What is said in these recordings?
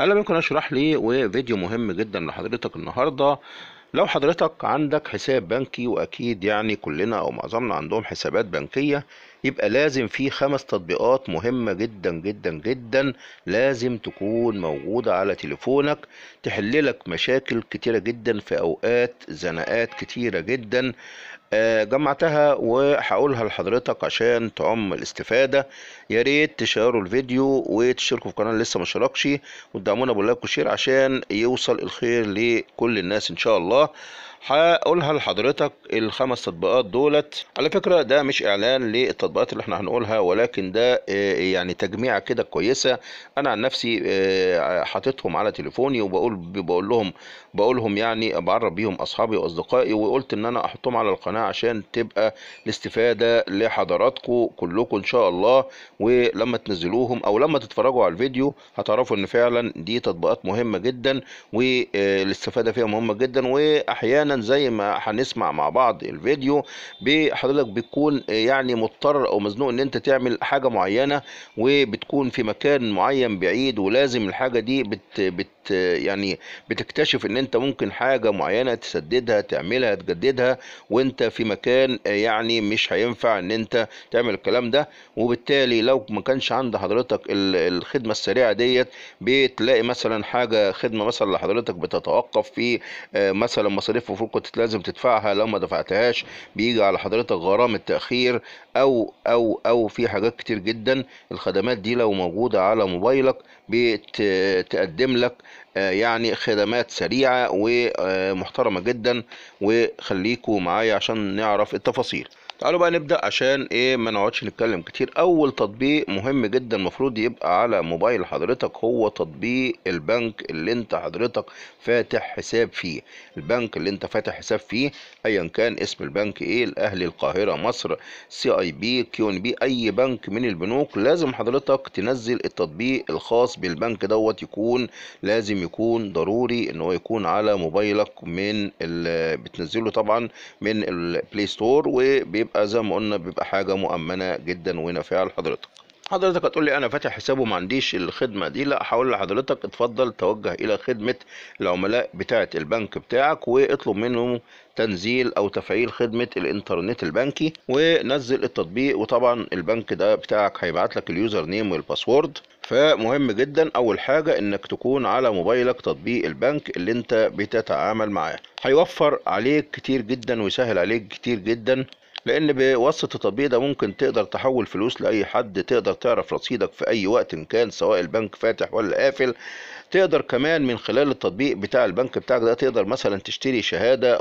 اهلا بكم اشرح لي وفيديو مهم جدا لحضرتك النهارده لو حضرتك عندك حساب بنكي واكيد يعني كلنا او معظمنا عندهم حسابات بنكيه يبقى لازم في خمس تطبيقات مهمة جدا جدا جدا لازم تكون موجودة على تليفونك تحللك مشاكل كتيرة جدا في أوقات زنقات كتيرة جدا آه، جمعتها وهقولها لحضرتك عشان تعم الاستفادة يا ريت تشيروا الفيديو وتشتركوا في القناة اللي لسه ما اشتركش وتدعمونا بلايك وشير عشان يوصل الخير لكل الناس ان شاء الله هقولها لحضرتك الخمس تطبيقات دولت على فكرة ده مش اعلان للتطبيقات اللي احنا هنقولها ولكن ده آه، يعني تجميعة كده كويسة انا عن نفسي آه، حاططهم على تليفوني وبقول بقول لهم بقولهم يعني بعرب بيهم اصحابي واصدقائي وقلت ان انا احطهم على القناه عشان تبقى الاستفاده لحضراتكم كلكم ان شاء الله ولما تنزلوهم او لما تتفرجوا على الفيديو هتعرفوا ان فعلا دي تطبيقات مهمه جدا والاستفاده فيها مهمه جدا واحيانا زي ما هنسمع مع بعض الفيديو حضرتك بتكون يعني مضطر او مزنوق ان انت تعمل حاجه معينه وبتكون في مكان معين بعيد ولازم الحاجه دي بت, بت يعني بتكتشف ان انت ممكن حاجه معينه تسددها تعملها تجددها وانت في مكان يعني مش هينفع ان انت تعمل الكلام ده وبالتالي لو ما كانش عند حضرتك الخدمه السريعه ديت بتلاقي مثلا حاجه خدمه مثلا لحضرتك بتتوقف في آه، مثلا مصاريف المفروض كنت لازم تدفعها لو ما دفعتهاش بيجي على حضرتك غرام التاخير او او او في حاجات كتير جدا الخدمات دي لو موجوده على موبايلك بتقدم لك آه، يعني خدمات سريعة ومحترمة جدا وخليكوا معايا عشان نعرف التفاصيل تعالوا بقى نبدأ عشان ايه ما نقعدش نتكلم كتير اول تطبيق مهم جدا المفروض يبقى على موبايل حضرتك هو تطبيق البنك اللي انت حضرتك فاتح حساب فيه البنك اللي انت فاتح حساب فيه ايا كان اسم البنك ايه الاهلي القاهرة مصر سي اي بي كيو ان بي اي بنك من البنوك لازم حضرتك تنزل التطبيق الخاص بالبنك دوت يكون لازم يكون ضروري ان هو يكون على موبايلك من بتنزله طبعا من البلاي ستور وبيبقى يبقى زي ما قلنا بيبقى حاجه مؤمنه جدا ونافعه لحضرتك حضرتك هتقول لي انا فاتح حساب وما عنديش الخدمه دي لا هقول لحضرتك اتفضل توجه الى خدمه العملاء بتاعه البنك بتاعك واطلب منهم تنزيل او تفعيل خدمه الانترنت البنكي ونزل التطبيق وطبعا البنك ده بتاعك هيبعت لك اليوزر نيم والباسورد فمهم جدا اول حاجه انك تكون على موبايلك تطبيق البنك اللي انت بتتعامل معاه هيوفر عليك كتير جدا ويسهل عليك كتير جدا لان بواسطه التطبيق ده ممكن تقدر تحول فلوس لاي حد تقدر تعرف رصيدك في اي وقت إن كان سواء البنك فاتح ولا قافل تقدر كمان من خلال التطبيق بتاع البنك بتاعك ده تقدر مثلا تشتري شهاده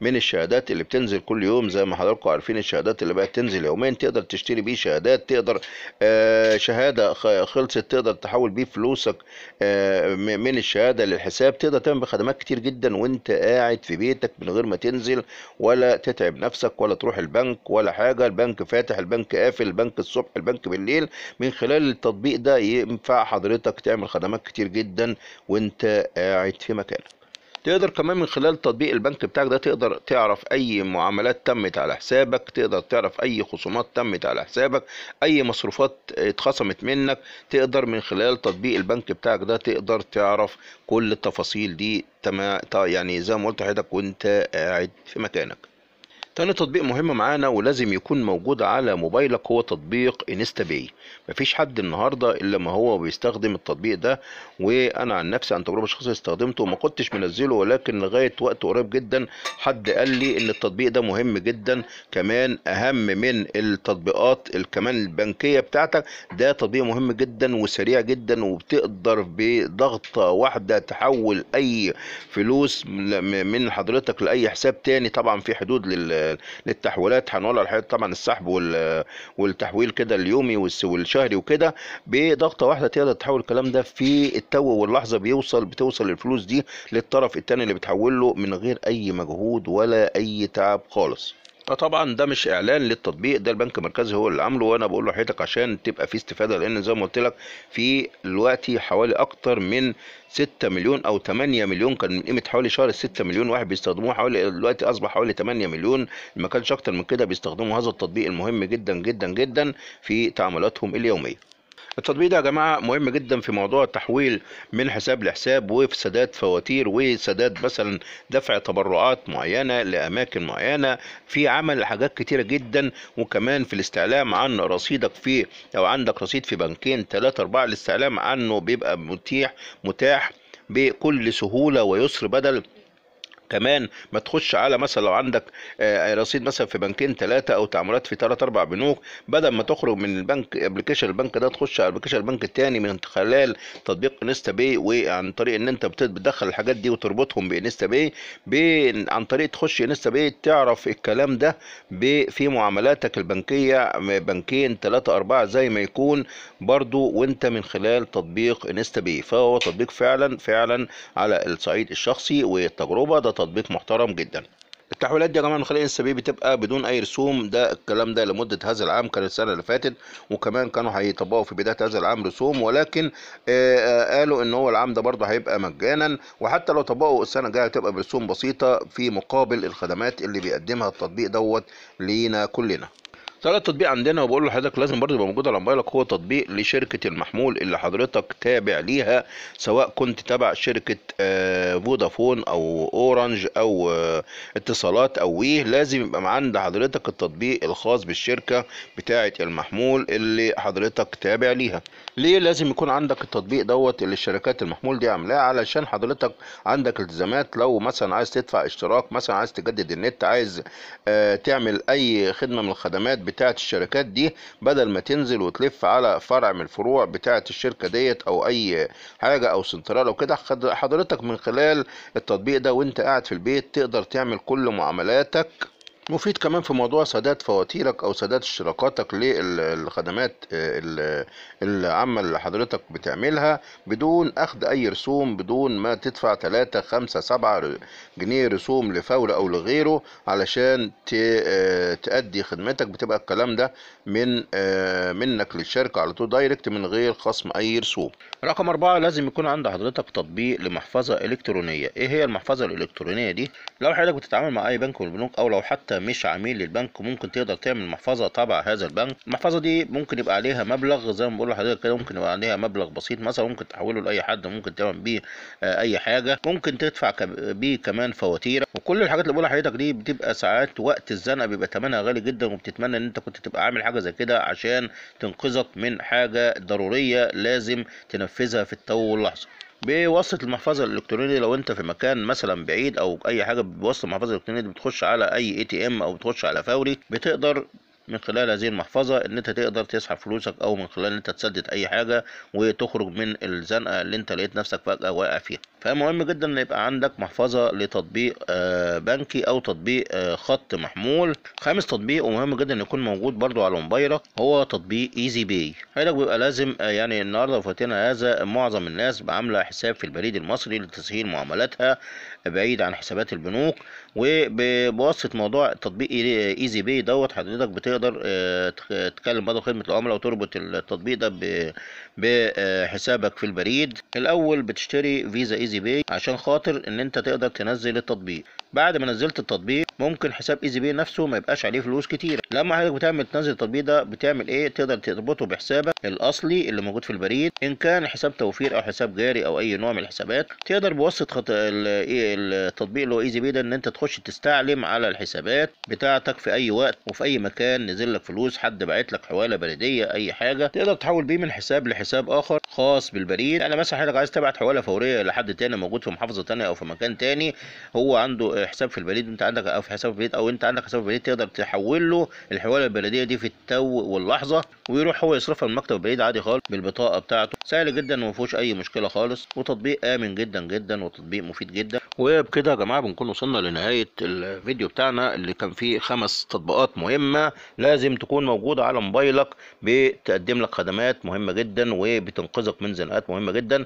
من الشهادات اللي بتنزل كل يوم زي ما حضراتكم عارفين الشهادات اللي بقت تنزل يومين تقدر تشتري بيه شهادات تقدر آه، شهاده خلصت تقدر تحول بيه فلوسك آه، من الشهاده للحساب تقدر تعمل بخدمات كتير جدا وانت قاعد في بيتك من غير ما تنزل ولا تتعب نفسك ولا تروح تروح البنك ولا حاجه البنك فاتح البنك قافل البنك الصبح البنك بالليل من خلال التطبيق ده ينفع حضرتك تعمل خدمات كتير جدا وانت قاعد في مكانك تقدر كمان من خلال تطبيق البنك بتاعك ده تقدر تعرف اي معاملات تمت على حسابك تقدر تعرف اي خصومات تمت على حسابك اي مصروفات اتخصمت منك تقدر من خلال تطبيق البنك بتاعك ده تقدر تعرف كل التفاصيل دي تمام يعني زي ما قلت لحضرتك وانت قاعد في مكانك تاني تطبيق مهم معانا ولازم يكون موجود على موبايلك هو تطبيق انستا باي مفيش حد النهارده الا ما هو بيستخدم التطبيق ده وانا عن نفسي عن تجربه شخصيه استخدمته وما كنتش منزله ولكن لغايه وقت قريب جدا حد قال لي ان التطبيق ده مهم جدا كمان اهم من التطبيقات كمان البنكيه بتاعتك ده تطبيق مهم جدا وسريع جدا وبتقدر بضغطه واحده تحول اي فلوس من حضرتك لاي حساب تاني طبعا في حدود لل للتحويلات هنقول على طبعا السحب والتحويل كده اليومي والشهري وكده بضغطه واحده تقدر تحول الكلام ده في التو واللحظه بيوصل بتوصل الفلوس دي للطرف الثاني اللي بتحول له من غير اي مجهود ولا اي تعب خالص فطبعا ده مش اعلان للتطبيق ده البنك المركزي هو اللي عامله وانا بقول له عشان تبقى في استفاده لان زي ما قلت لك في دلوقتي حوالي اكتر من 6 مليون او 8 مليون كان من قيمه حوالي شهر 6 مليون واحد بيستخدموه حوالي دلوقتي اصبح حوالي 8 مليون ما كانش اكتر من كده بيستخدموا هذا التطبيق المهم جدا جدا جدا في تعاملاتهم اليوميه التطبيق ده يا جماعة مهم جدا في موضوع التحويل من حساب لحساب وفي سداد فواتير وسداد مثلا دفع تبرعات معينة لأماكن معينة في عمل حاجات كتيرة جدا وكمان في الاستعلام عن رصيدك في لو عندك رصيد في بنكين ثلاثة أربعة الاستعلام عنه بيبقى متيح متاح بكل سهولة ويسر بدل كمان ما تخش على مثلا لو عندك آه، رصيد مثلا في بنكين ثلاثه او تعاملات في ثلاث اربع بنوك بدل ما تخرج من البنك ابلكيشن البنك ده تخش على ابلكيشن البنك الثاني من خلال تطبيق انستا باي وعن طريق ان انت بتدخل الحاجات دي وتربطهم بانستا باي عن طريق تخش انستا باي تعرف الكلام ده في معاملاتك البنكيه بنكين ثلاثه اربعه زي ما يكون برضو وانت من خلال تطبيق انستا باي فهو تطبيق فعلا فعلا على الصعيد الشخصي والتجربه ده تطبيق محترم جدا التحويلات دي يا جماعه من خلال انستا بتبقى بدون اي رسوم ده الكلام ده لمده هذا العام كان السنه اللي فاتت وكمان كانوا هيطبقوا في بدايه هذا العام رسوم ولكن آآ آه، آه، قالوا ان هو العام ده برضه هيبقى مجانا وحتى لو طبقوا السنه الجايه هتبقى برسوم بسيطه في مقابل الخدمات اللي بيقدمها التطبيق دوت لينا كلنا طلع التطبيق عندنا وبقول لحضرتك لازم برضه يبقى موجود على موبايلك هو تطبيق لشركه المحمول اللي حضرتك تابع ليها سواء كنت تابع شركه آه، فودافون او اورنج او آه، اتصالات او ويه لازم يبقى عند حضرتك التطبيق الخاص بالشركه بتاعه المحمول اللي حضرتك تابع ليها ليه لازم يكون عندك التطبيق دوت اللي الشركات المحمول دي عاملاه علشان حضرتك عندك التزامات لو مثلا عايز تدفع اشتراك مثلا عايز تجدد النت عايز آه، تعمل اي خدمه من الخدمات بتاعت الشركات دي بدل ما تنزل وتلف على فرع من الفروع بتاعت الشركة ديت او اي حاجة او سنترال او كده حضرتك من خلال التطبيق ده وانت قاعد في البيت تقدر تعمل كل معاملاتك مفيد كمان في موضوع سداد فواتيرك او سداد اشتراكاتك للخدمات آه، العامة اللي حضرتك بتعملها بدون اخذ اي رسوم بدون ما تدفع 3 5 7 جنيه رسوم لفول او لغيره علشان آه، تأدي خدمتك بتبقى الكلام ده من آه، منك للشركة على طول دايركت من غير خصم اي رسوم رقم أربعة لازم يكون عند حضرتك تطبيق لمحفظة الكترونية ايه هي المحفظة الالكترونية دي لو حضرتك بتتعامل مع اي بنك من البنوك او لو حتى مش عميل للبنك ممكن تقدر تعمل محفظه تبع هذا البنك المحفظه دي ممكن يبقى عليها مبلغ زي ما بقول لحضرتك كده ممكن يبقى عليها مبلغ بسيط مثلا ممكن تحوله لاي حد ممكن تعمل بيه آه، اي حاجه ممكن تدفع بيه كمان فواتير وكل الحاجات اللي بقول لحضرتك دي بتبقى ساعات وقت الزنقه بيبقى ثمنها غالي جدا وبتتمنى ان انت كنت تبقى عامل حاجه زي كده عشان تنقذك من حاجه ضروريه لازم تنفذها في التو واللحظه بواسطه المحفظه الالكترونيه لو انت في مكان مثلا بعيد او اي حاجه بواسطه المحفظه الالكترونيه دي بتخش على اي اي تي ام او بتخش على فوري بتقدر من خلال هذه المحفظة ان انت تقدر تسحب فلوسك او من خلال ان انت تسدد اي حاجة وتخرج من الزنقة اللي انت لقيت نفسك فجأة واقع فيها فمهم جدا ان يبقى عندك محفظه لتطبيق آه، بنكي او تطبيق آه، خط محمول خامس تطبيق ومهم جدا ان يكون موجود برضو على موبايلك هو تطبيق ايزي باي هيدك بيبقى لازم آه، يعني النهارده وفاتنا هذا معظم الناس عامله حساب في البريد المصري لتسهيل معاملاتها بعيد عن حسابات البنوك وبواسطه موضوع تطبيق ايزي باي دوت حضرتك بتقدر تتكلم برضه خدمه العملاء وتربط التطبيق ده بحسابك في البريد الاول بتشتري فيزا ايزي باي عشان خاطر ان انت تقدر تنزل التطبيق بعد ما نزلت التطبيق ممكن حساب ايزي بي نفسه ما يبقاش عليه فلوس كتير لما حضرتك بتعمل تنزل التطبيق ده بتعمل ايه تقدر تربطه بحسابك الاصلي اللي موجود في البريد ان كان حساب توفير او حساب جاري او اي نوع من الحسابات تقدر بواسطه خط... إيه، التطبيق اللي هو ايزي بي ده ان انت تخش تستعلم على الحسابات بتاعتك في اي وقت وفي اي مكان نزل لك فلوس حد باعت لك حواله بريديه اي حاجه تقدر تحول بيه من حساب لحساب اخر خاص بالبريد يعني مثلا حضرتك عايز تبعت حواله فوريه لحد تاني موجود في محافظه تانيه او في مكان تاني هو عنده حساب في البريد وانت عندك في حساب البريد او انت عندك حساب البريد تقدر تحول له الحوالة البريدية دي في التو واللحظة ويروح هو يصرفها المكتب بعيد عادي خالص بالبطاقه بتاعته سهل جدا وما فيهوش اي مشكله خالص وتطبيق امن جدا جدا وتطبيق مفيد جدا وبكده يا جماعه بنكون وصلنا لنهايه الفيديو بتاعنا اللي كان فيه خمس تطبيقات مهمه لازم تكون موجوده على موبايلك بتقدم لك خدمات مهمه جدا وبتنقذك من زنقات مهمه جدا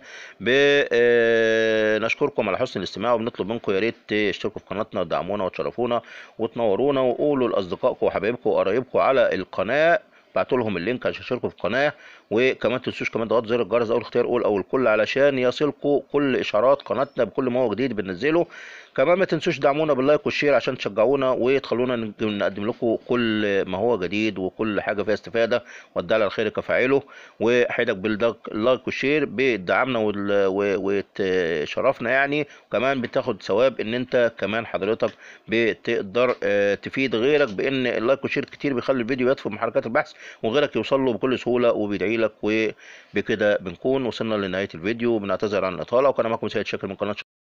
آه، نشكركم على حسن الاستماع وبنطلب منكم يا ريت تشتركوا في قناتنا وتدعمونا وتشرفونا وتنورونا وقولوا لاصدقائكم وحبايبكم وقرايبكم على القناه بعتوا لهم اللينك عشان يشاركوا في القناه وكمان تنسوش كمان ضغط زر الجرس او الاختيار اول او الكل علشان يصلكوا كل اشعارات قناتنا بكل ما هو جديد بننزله كمان ما تنسوش دعمونا باللايك والشير عشان تشجعونا وتخلونا نقدم لكم كل ما هو جديد وكل حاجه فيها استفاده ودع على الخير كفاعله واحيدك باللايك والشير بدعمنا وشرفنا يعني وكمان بتاخد ثواب ان انت كمان حضرتك بتقدر آه، تفيد غيرك بان اللايك والشير كتير بيخلي الفيديو يدخل محركات البحث وغيرك يوصل له بكل سهوله وبيدعي لك وبكده بنكون وصلنا لنهايه الفيديو بنعتذر عن الاطاله وكان معكم سيد شاكر من قناه